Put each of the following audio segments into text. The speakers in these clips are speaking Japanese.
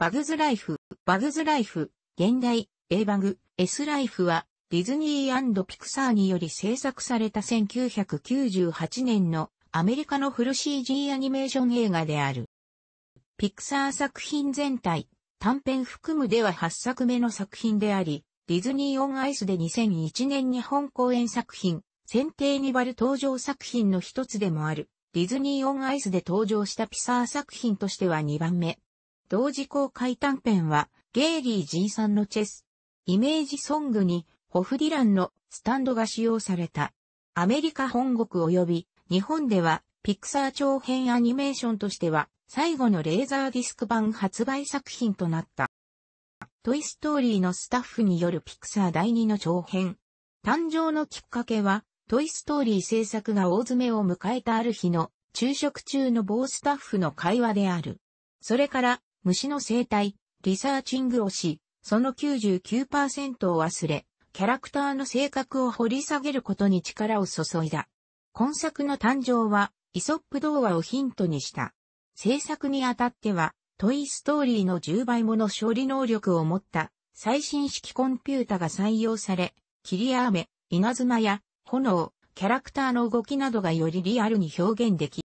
バグズライフ、バグズライフ、現代、A バグ、S ライフは、ディズニーピクサーにより制作された1998年のアメリカのフル CG アニメーション映画である。ピクサー作品全体、短編含むでは8作目の作品であり、ディズニー・オン・アイスで2001年日本公演作品、選定にバル登場作品の一つでもある、ディズニー・オン・アイスで登場したピサー作品としては2番目、同時公開短編は、ゲイリー・ジンさんのチェス。イメージソングに、ホフ・ディランのスタンドが使用された。アメリカ本国及び、日本では、ピクサー長編アニメーションとしては、最後のレーザーディスク版発売作品となった。トイストーリーのスタッフによるピクサー第2の長編。誕生のきっかけは、トイストーリー制作が大詰めを迎えたある日の昼食中の某スタッフの会話である。それから虫の生態、リサーチングをし、その99%を忘れ、キャラクターの性格を掘り下げることに力を注いだ。今作の誕生は、イソップ童話をヒントにした。制作にあたっては、トイストーリーの10倍もの処理能力を持った最新式コンピュータが採用され、切り雨、稲妻や炎、キャラクターの動きなどがよりリアルに表現でき、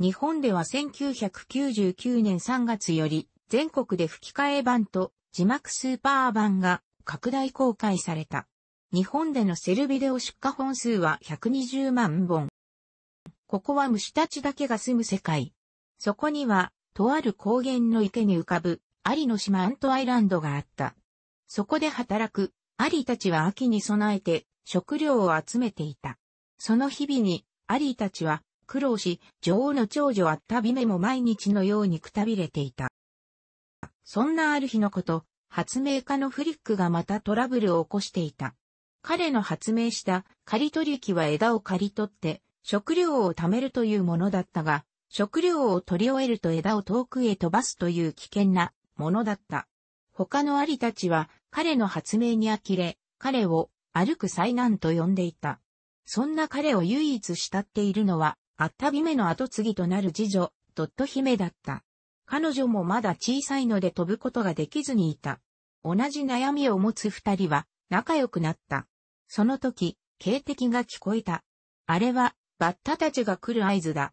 日本では1999年3月より、全国で吹き替え版と字幕スーパー版が拡大公開された。日本でのセルビデオ出荷本数は120万本。ここは虫たちだけが住む世界。そこには、とある高原の池に浮かぶ、アリの島アントアイランドがあった。そこで働く、アリたちは秋に備えて、食料を集めていた。その日々に、アリたちは、苦労し、女王の長女アッタビネも毎日のようにくたびれていた。そんなある日のこと、発明家のフリックがまたトラブルを起こしていた。彼の発明した刈り取り機は枝を刈り取って食料を貯めるというものだったが、食料を取り終えると枝を遠くへ飛ばすという危険なものだった。他のアリたちは彼の発明に呆れ、彼を歩く災難と呼んでいた。そんな彼を唯一慕っているのはあった姫の後継ぎとなる次女、ドット姫だった。彼女もまだ小さいので飛ぶことができずにいた。同じ悩みを持つ二人は仲良くなった。その時、警笛が聞こえた。あれは、バッタたちが来る合図だ。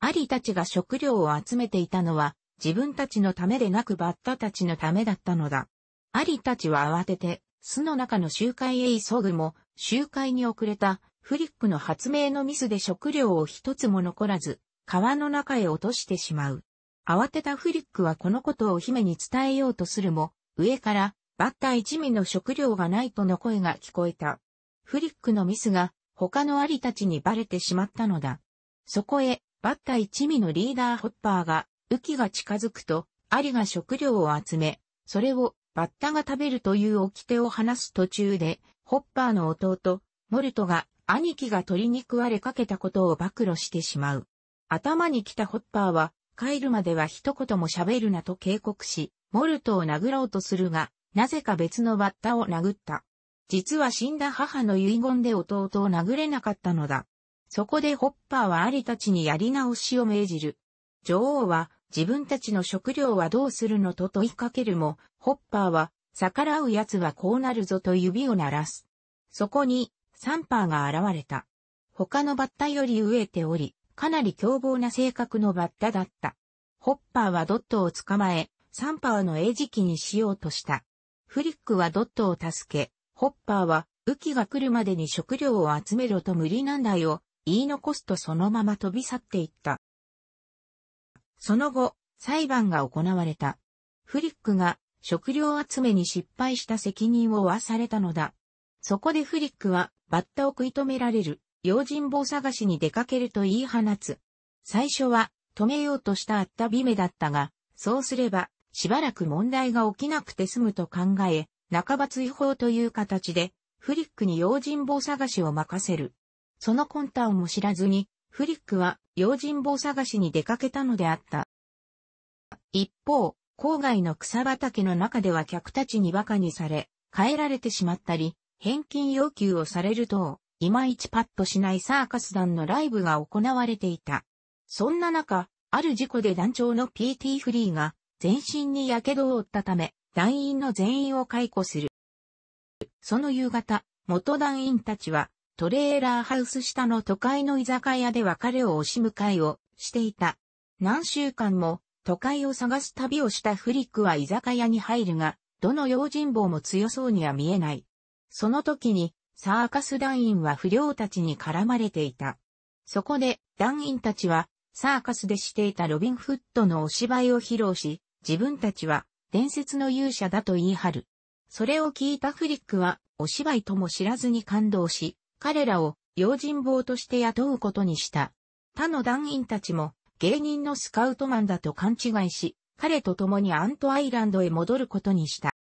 アリたちが食料を集めていたのは、自分たちのためでなくバッタたちのためだったのだ。アリたちは慌てて、巣の中の集会へ急ぐも、集会に遅れたフリックの発明のミスで食料を一つも残らず、川の中へ落としてしまう。慌てたフリックはこのことを姫に伝えようとするも、上から、バッタ一味の食料がないとの声が聞こえた。フリックのミスが、他のアリたちにバレてしまったのだ。そこへ、バッタ一味のリーダーホッパーが、雨季が近づくと、アリが食料を集め、それを、バッタが食べるという掟を話す途中で、ホッパーの弟、モルトが兄貴が鳥に食われかけたことを暴露してしまう。頭に来たホッパーは、帰るまでは一言も喋るなと警告し、モルトを殴ろうとするが、なぜか別のバッタを殴った。実は死んだ母の遺言で弟を殴れなかったのだ。そこでホッパーはアリたちにやり直しを命じる。女王は、自分たちの食料はどうするのと問いかけるも、ホッパーは、逆らう奴はこうなるぞと指を鳴らす。そこに、サンパーが現れた。他のバッタより飢えており、かなり凶暴な性格のバッタだった。ホッパーはドットを捕まえ、サンパーの餌食にしようとした。フリックはドットを助け、ホッパーは、雨季が来るまでに食料を集めろと無理難題を言い残すとそのまま飛び去っていった。その後、裁判が行われた。フリックが食料集めに失敗した責任を負わされたのだ。そこでフリックは、バッタを食い止められる、用心棒探しに出かけると言い放つ。最初は、止めようとしたあったびメだったが、そうすれば、しばらく問題が起きなくて済むと考え、半ば追放という形で、フリックに用心棒探しを任せる。その魂胆も知らずに、フリックは用心棒探しに出かけたのであった。一方、郊外の草畑の中では客たちに馬鹿にされ、帰られてしまったり、返金要求をされると、いまいちパッとしないサーカス団のライブが行われていた。そんな中、ある事故で団長の PT フリーが全身に火傷を負ったため、団員の全員を解雇する。その夕方、元団員たちはトレーラーハウス下の都会の居酒屋で別れを惜しむ会をしていた。何週間も都会を探す旅をしたフリックは居酒屋に入るが、どの用心棒も強そうには見えない。その時に、サーカス団員は不良たちに絡まれていた。そこで、団員たちは、サーカスでしていたロビンフッドのお芝居を披露し、自分たちは、伝説の勇者だと言い張る。それを聞いたフリックは、お芝居とも知らずに感動し、彼らを用心棒として雇うことにした。他の団員たちも芸人のスカウトマンだと勘違いし、彼と共にアントアイランドへ戻ることにした。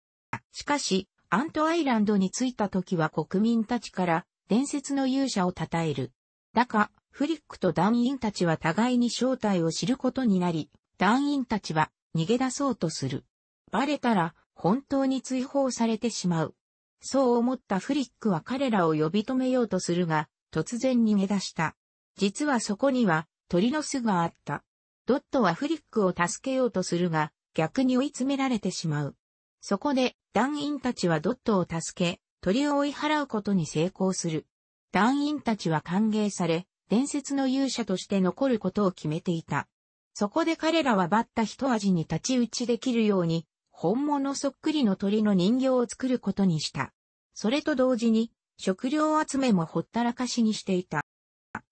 しかし、アントアイランドに着いた時は国民たちから伝説の勇者を称える。だが、フリックと団員たちは互いに正体を知ることになり、団員たちは逃げ出そうとする。バレたら本当に追放されてしまう。そう思ったフリックは彼らを呼び止めようとするが、突然逃げ出した。実はそこには鳥の巣があった。ドットはフリックを助けようとするが、逆に追い詰められてしまう。そこで団員たちはドットを助け、鳥を追い払うことに成功する。団員たちは歓迎され、伝説の勇者として残ることを決めていた。そこで彼らはバッタ一味に立ち打ちできるように、本物そっくりの鳥の人形を作ることにした。それと同時に、食料集めもほったらかしにしていた。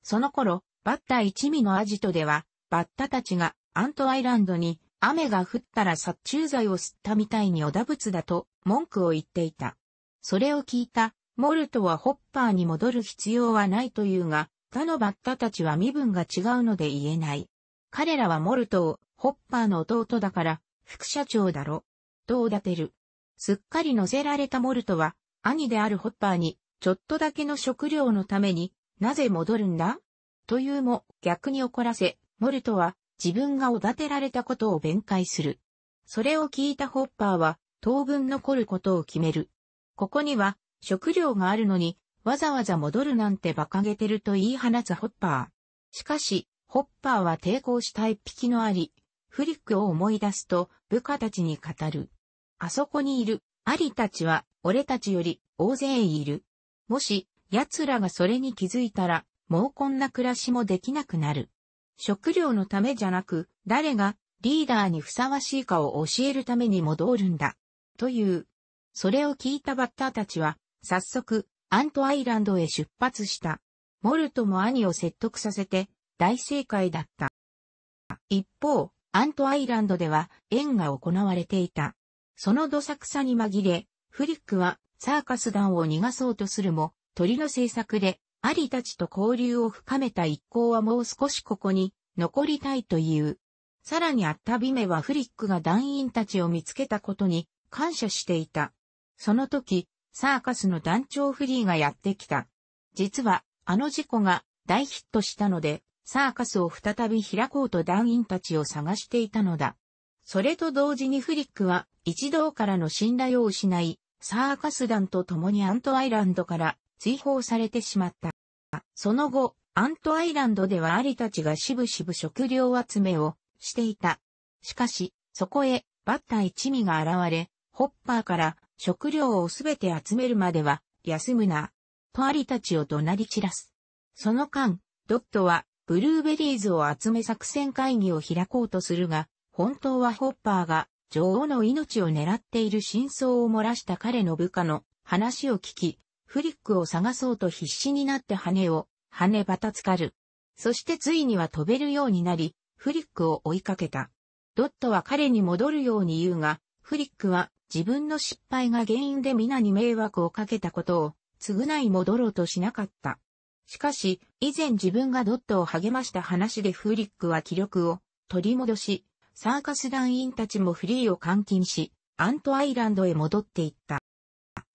その頃、バッタ一味のアジトでは、バッタたちがアントアイランドに雨が降ったら殺虫剤を吸ったみたいにおだぶつだと文句を言っていた。それを聞いた、モルトはホッパーに戻る必要はないというが、他のバッタたちは身分が違うので言えない。彼らはモルトを、ホッパーの弟だから、副社長だろ。とおだてる。すっかり乗せられたモルトは、兄であるホッパーに、ちょっとだけの食料のために、なぜ戻るんだというも、逆に怒らせ、モルトは、自分がおだてられたことを弁解する。それを聞いたホッパーは、当分残ることを決める。ここには、食料があるのに、わざわざ戻るなんて馬鹿げてると言い放つホッパー。しかし、ホッパーは抵抗した一匹のあり、フリックを思い出すと部下たちに語る。あそこにいる、アリたちは俺たちより大勢いる。もし、奴らがそれに気づいたら、もうこんな暮らしもできなくなる。食料のためじゃなく、誰がリーダーにふさわしいかを教えるために戻るんだ。という。それを聞いたバッターたちは、早速、アントアイランドへ出発した。モルトも兄を説得させて、大正解だった。一方、アントアイランドでは、縁が行われていた。そのどさくさに紛れ、フリックは、サーカス団を逃がそうとするも、鳥の制作で、アリたちと交流を深めた一行はもう少しここに残りたいという。さらにアッタビメはフリックが団員たちを見つけたことに感謝していた。その時、サーカスの団長フリーがやってきた。実は、あの事故が大ヒットしたので、サーカスを再び開こうと団員たちを探していたのだ。それと同時にフリックは一同からの信頼を失い、サーカス団と共にアントアイランドから追放されてしまった。その後、アントアイランドではアリたちがしぶしぶ食料集めをしていた。しかし、そこへバッタ一味が現れ、ホッパーから食料をすべて集めるまでは休むな、とアリたちを怒鳴り散らす。その間、ドットはブルーベリーズを集め作戦会議を開こうとするが、本当はホッパーが女王の命を狙っている真相を漏らした彼の部下の話を聞き、フリックを探そうと必死になって羽を羽ばたつかる。そしてついには飛べるようになり、フリックを追いかけた。ドットは彼に戻るように言うが、フリックは自分の失敗が原因で皆に迷惑をかけたことを償い戻ろうとしなかった。しかし、以前自分がドットを励ました話でフリックは気力を取り戻し、サーカス団員たちもフリーを監禁し、アントアイランドへ戻っていった。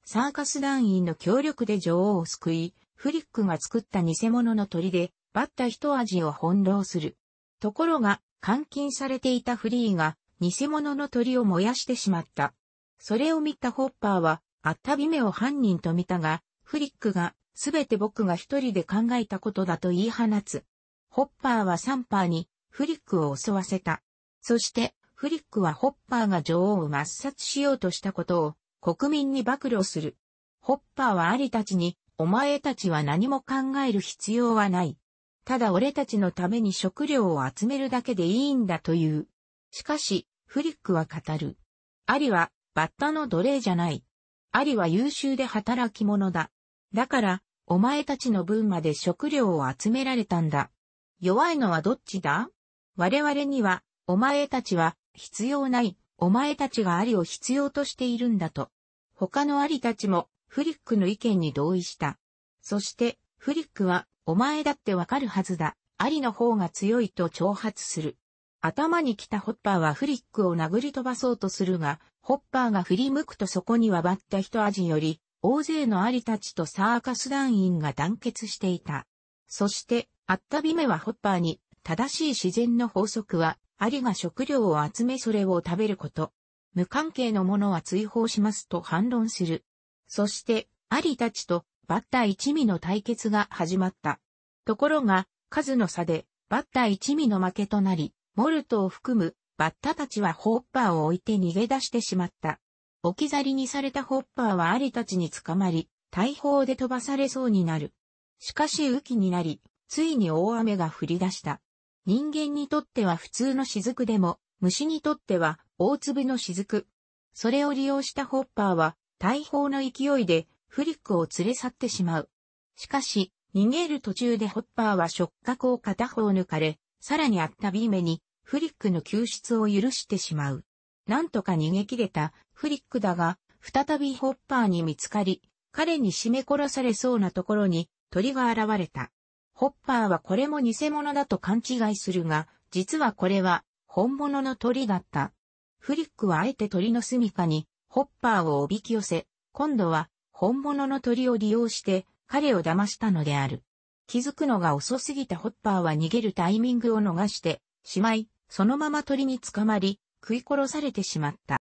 サーカス団員の協力で女王を救い、フリックが作った偽物の鳥で、バッタ一味を翻弄する。ところが、監禁されていたフリーが、偽物の鳥を燃やしてしまった。それを見たホッパーは、あったびめを犯人と見たが、フリックが、すべて僕が一人で考えたことだと言い放つ。ホッパーはサンパーに、フリックを襲わせた。そして、フリックはホッパーが女王を抹殺しようとしたことを、国民に暴露する。ホッパーはアリたちに、お前たちは何も考える必要はない。ただ俺たちのために食料を集めるだけでいいんだという。しかし、フリックは語る。アリは、バッタの奴隷じゃない。アリは優秀で働き者だ。だから、お前たちの分まで食料を集められたんだ。弱いのはどっちだ我々には、お前たちは、必要ない、お前たちがアリを必要としているんだと。他のアリたちも、フリックの意見に同意した。そして、フリックは、お前だってわかるはずだ、アリの方が強いと挑発する。頭に来たホッパーはフリックを殴り飛ばそうとするが、ホッパーが振り向くとそこにはバッタ一味より、大勢のアリたちとサーカス団員が団結していた。そして、あったびめはホッパーに、正しい自然の法則は、アリが食料を集めそれを食べること。無関係のものは追放しますと反論する。そして、アリたちとバッタ一味の対決が始まった。ところが、数の差で、バッタ一味の負けとなり、モルトを含むバッタたちはホッパーを置いて逃げ出してしまった。置き去りにされたホッパーはアリたちに捕まり、大砲で飛ばされそうになる。しかし雨季になり、ついに大雨が降り出した。人間にとっては普通の雫でも、虫にとっては大粒の雫。それを利用したホッパーは、大砲の勢いでフリックを連れ去ってしまう。しかし、逃げる途中でホッパーは触覚を片方抜かれ、さらにあったビーメにフリックの救出を許してしまう。なんとか逃げ切れたフリックだが、再びホッパーに見つかり、彼に締め殺されそうなところに鳥が現れた。ホッパーはこれも偽物だと勘違いするが、実はこれは本物の鳥だった。フリックはあえて鳥の住処にホッパーをおびき寄せ、今度は本物の鳥を利用して彼を騙したのである。気づくのが遅すぎたホッパーは逃げるタイミングを逃してしまい、そのまま鳥に捕まり、食い殺されてしまった。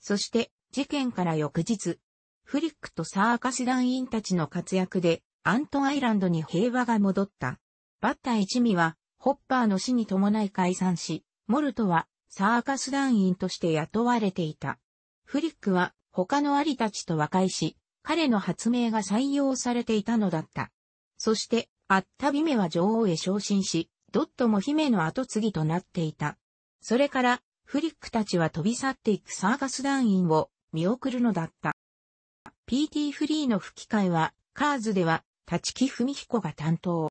そして、事件から翌日、フリックとサーカス団員たちの活躍で、アントンアイランドに平和が戻った。バッター一味は、ホッパーの死に伴い解散し、モルトは、サーカス団員として雇われていた。フリックは、他のアリたちと和解し、彼の発明が採用されていたのだった。そして、あったビメは女王へ昇進し、ドットも姫の後継ぎとなっていた。それから、フリックたちは飛び去っていくサーガス団員を見送るのだった。PT フリーの吹き替えは、カーズでは、立木文彦が担当。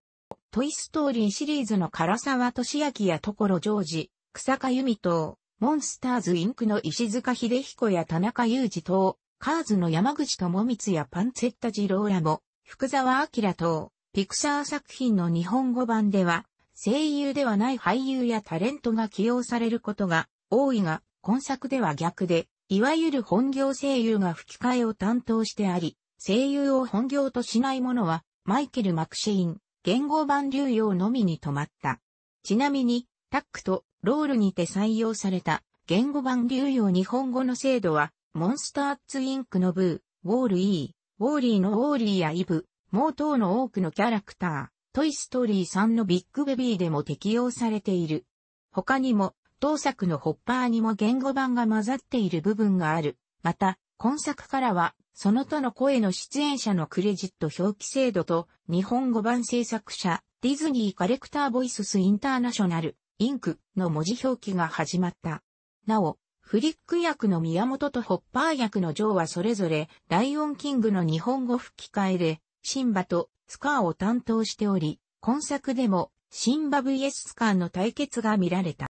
トイストーリーシリーズの唐沢俊明や所ジョージ、草加由美等、モンスターズインクの石塚秀彦や田中裕二等、カーズの山口智光やパンツェッタジローラも、福沢明等、ピクサー作品の日本語版では、声優ではない俳優やタレントが起用されることが多いが、今作では逆で、いわゆる本業声優が吹き替えを担当してあり、声優を本業としないものは、マイケル・マクシーン、言語版流用のみに止まった。ちなみに、タックとロールにて採用された言語版流用日本語の制度は、モンスターツインクのブー、ウォール・イー、ウォーリーのウォーリーやイブ、モー等の多くのキャラクター。トイストーリー3のビッグベビーでも適用されている。他にも、同作のホッパーにも言語版が混ざっている部分がある。また、今作からは、その他の声の出演者のクレジット表記制度と、日本語版制作者、ディズニーカレクターボイススインターナショナル、インクの文字表記が始まった。なお、フリック役の宮本とホッパー役のジョーはそれぞれ、ライオンキングの日本語吹き替えで、シンバとスカーを担当しており、今作でもシンバ vs スカーの対決が見られた。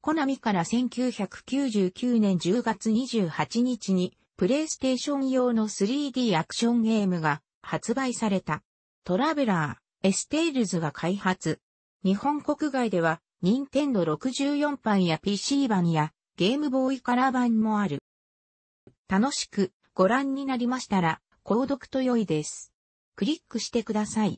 コナミから1999年10月28日にプレイステーション用の 3D アクションゲームが発売された。トラベラー、エステイルズが開発。日本国外では、ニンテンド64版や PC 版やゲームボーイカラー版もある。楽しくご覧になりましたら、購読と良いです。クリックしてください。